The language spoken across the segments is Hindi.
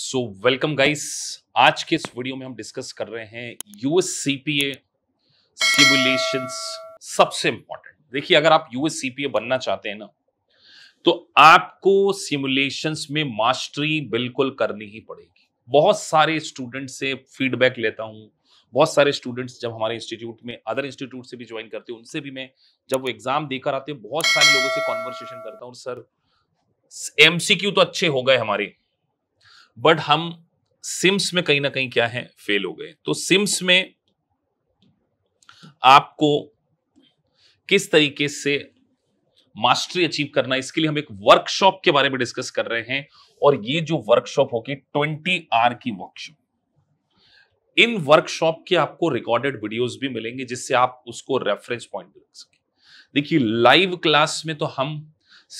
सो वेलकम गाइस आज के इस वीडियो में हम डिस्कस कर रहे हैं यूएस सीपीए सिमुलेशन सबसे इंपॉर्टेंट देखिए अगर आप यूएस सीपीए बनना चाहते हैं ना तो आपको सिमुलेशन में मास्टरी बिल्कुल करनी ही पड़ेगी बहुत सारे स्टूडेंट से फीडबैक लेता हूँ बहुत सारे स्टूडेंट्स जब हमारे इंस्टीट्यूट में अदर इंस्टीट्यूट से भी ज्वाइन करते हैं उनसे भी मैं जब वो एग्जाम देकर आते हैं बहुत सारे लोगों से कॉन्वर्सेशन करता हूँ सर एमसीक्यू तो अच्छे हो गए हमारे बट हम सिम्स में कहीं ना कहीं क्या है फेल हो गए तो सिम्स में आपको किस तरीके से मास्टरी अचीव करना इसके लिए हम एक वर्कशॉप के बारे में डिस्कस कर रहे हैं और ये जो वर्कशॉप होगी ट्वेंटी आर की वर्कशॉप इन वर्कशॉप के आपको रिकॉर्डेड वीडियोस भी मिलेंगे जिससे आप उसको रेफरेंस पॉइंट भी रख सके देखिए लाइव क्लास में तो हम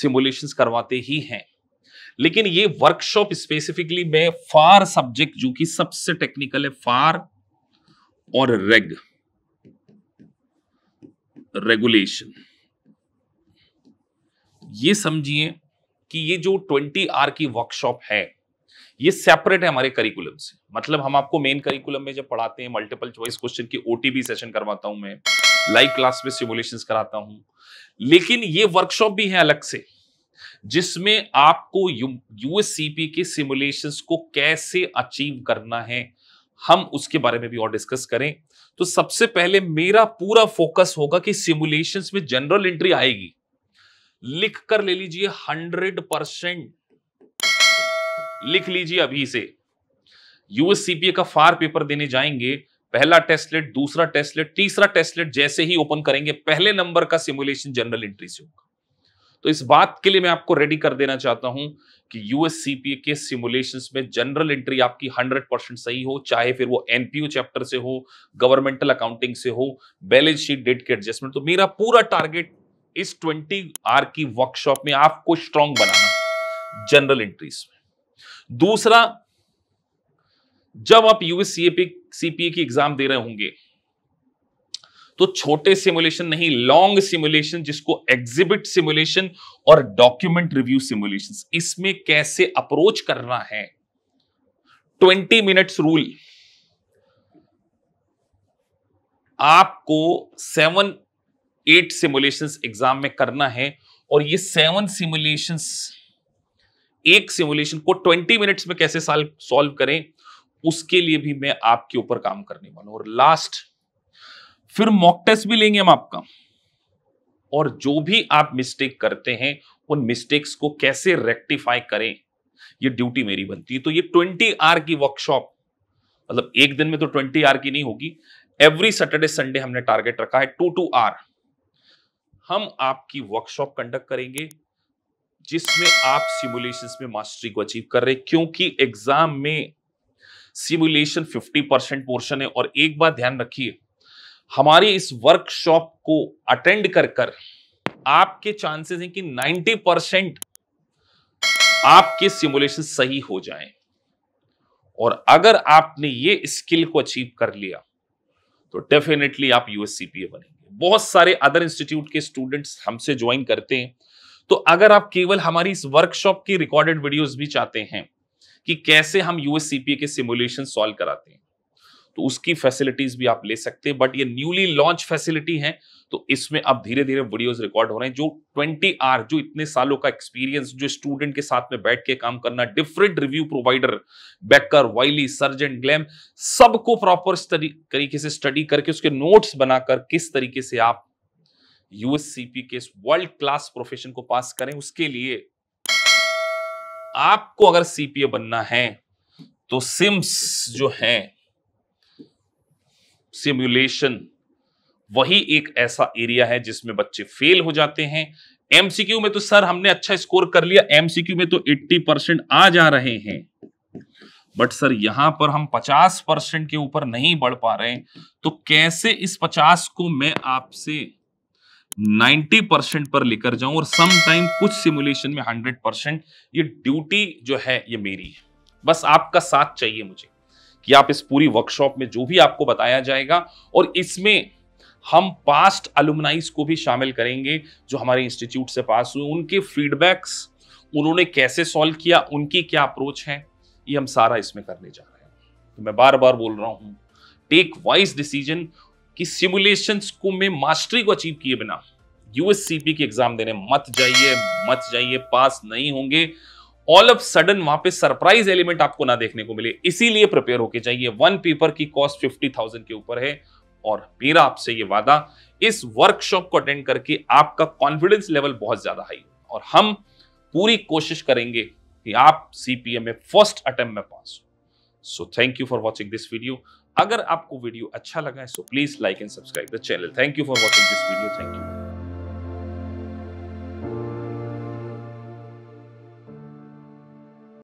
सिमुलेशंस करवाते ही हैं लेकिन ये वर्कशॉप स्पेसिफिकली में फार सब्जेक्ट जो कि सबसे टेक्निकल है फार और रेग रेगुलेशन ये समझिए कि ये जो 20 आर की वर्कशॉप है ये सेपरेट है हमारे करिकुलम से मतलब हम आपको मेन करिकुलम में जब पढ़ाते हैं मल्टीपल चॉइस क्वेश्चन की ओटीबी सेशन करवाता हूं मैं लाइव क्लास में सिमुलेशंस कराता हूं लेकिन ये वर्कशॉप भी है अलग से जिसमें आपको यूएससीपी के सिमुलेशन को कैसे अचीव करना है हम उसके बारे में भी और डिस्कस करें तो सबसे पहले मेरा पूरा फोकस होगा कि सिमुलेशन में जनरल एंट्री आएगी लिख कर ले लीजिए हंड्रेड परसेंट लिख लीजिए अभी से यूएससीपीए का फार पेपर देने जाएंगे पहला टेस्टलेट दूसरा टेस्टलेट तीसरा टेस्टलेट जैसे ही ओपन करेंगे पहले नंबर का सिमुलेशन जनरल एंट्री से होगा तो इस बात के लिए मैं आपको रेडी कर देना चाहता हूं कि यूएससीपीए के सिमुलेशन में जनरल एंट्री आपकी 100 परसेंट सही हो चाहे फिर वो एनपीओ चैप्टर से हो गवर्नमेंटल अकाउंटिंग से हो बैलेंस शीट डेट के एडजस्टमेंट तो मेरा पूरा टारगेट इस 20 आर की वर्कशॉप में आपको स्ट्रांग बनाना जनरल एंट्रीज में दूसरा जब आप यूएस सीपीए की एग्जाम दे रहे होंगे तो छोटे सिमुलेशन नहीं लॉन्ग सिमुलेशन जिसको एग्जिबिट सिमुलेशन और डॉक्यूमेंट रिव्यू सिमुलेशन इसमें कैसे अप्रोच करना है ट्वेंटी मिनट्स रूल आपको सेवन एट सिमुलेशंस एग्जाम में करना है और ये सेवन सिमुलेशंस एक सिमुलेशन को ट्वेंटी मिनट्स में कैसे सॉल्व करें उसके लिए भी मैं आपके ऊपर काम करने वाला हूं और लास्ट फिर मॉक टेस्ट भी लेंगे हम आपका और जो भी आप मिस्टेक करते हैं उन मिस्टेक्स को कैसे रेक्टिफाई करें ये ड्यूटी मेरी बनती है तो ये ट्वेंटी आर की वर्कशॉप मतलब एक दिन में तो ट्वेंटी आर की नहीं होगी एवरी सैटरडे संडे हमने टारगेट रखा है टू टू आर हम आपकी वर्कशॉप कंडक्ट करेंगे जिसमें आप सिमुलेशंस में मास्टरी को अचीव कर रहे क्योंकि एग्जाम में सिमुलेशन 50 परसेंट पोर्शन है और एक बात ध्यान रखिए हमारी इस वर्कशॉप को अटेंड कर कर आपके चांसेस हैं कि 90 परसेंट आपके सिमुलेशन सही हो जाएं और अगर आपने ये स्किल को अचीव कर लिया तो डेफिनेटली आप यूएससीपीए बनेंगे बहुत सारे अदर इंस्टीट्यूट के स्टूडेंट्स हमसे ज्वाइन करते हैं तो अगर आप केवल हमारी इस वर्कशॉप की रिकॉर्डेड वीडियोस भी चाहते हैं कि कैसे हम यूएससीपीए के सिमुलेशन सॉल्व कराते हैं तो उसकी फैसिलिटीज भी आप ले सकते हैं बट ये न्यूली लॉन्च फैसिलिटी है तो इसमें अब धीरे धीरे वीडियोज रिकॉर्ड हो रहे हैं जो ट्वेंटी आर जो इतने सालों का एक्सपीरियंस जो स्टूडेंट के साथ में बैठ के काम करना different review provider Becker Wiley Surgent Gleim सबको प्रॉपर तरीके से स्टडी करके उसके नोट्स बनाकर किस तरीके से आप यूएससीपी के वर्ल्ड क्लास प्रोफेशन को पास करें उसके लिए आपको अगर सीपीए बनना है तो सिम्स जो है सिमुलेशन वही एक ऐसा एरिया है जिसमें बच्चे फेल हो जाते हैं एमसीक्यू में तो सर हमने अच्छा स्कोर कर लिया एमसीक्यू में तो 80 परसेंट आ जा रहे हैं बट सर यहां पर हम 50 परसेंट के ऊपर नहीं बढ़ पा रहे तो कैसे इस 50 को मैं आपसे 90 परसेंट पर लेकर जाऊं और समटाइम कुछ सिमुलेशन में 100 परसेंट ये ड्यूटी जो है ये मेरी है बस आपका साथ चाहिए मुझे कि आप इस पूरी वर्कशॉप में जो भी आपको बताया जाएगा और इसमें हम पास्ट अलुमनाइज को भी शामिल करेंगे जो हमारे इंस्टीट्यूट से पास हुए उनके फीडबैक्स उन्होंने कैसे सॉल्व किया उनकी क्या अप्रोच है ये हम सारा इसमें करने जा रहे हैं तो मैं बार बार बोल रहा हूं टेक वाइज डिसीजन कि सिमुलेशन को में मास्टरी को अचीव किए बिना यूएससीपी की एग्जाम देने मत जाइए मत जाइए पास नहीं होंगे ऑल ऑफ सडन वहां पे सरप्राइज एलिमेंट आपको ना देखने को मिले इसीलिए प्रिपेयर होके चाहिए वन पेपर की कॉस्ट फिफ्टी थाउजेंड के ऊपर है और मेरा आपसे ये वादा इस वर्कशॉप को अटेंड करके आपका कॉन्फिडेंस लेवल बहुत ज्यादा हाई हो और हम पूरी कोशिश करेंगे कि आप सीपीएम में फर्स्ट अटेम्प्ट में पास हो so thank you for watching this video अगर आपको वीडियो अच्छा लगा है so please like and subscribe the channel thank you for watching this video thank you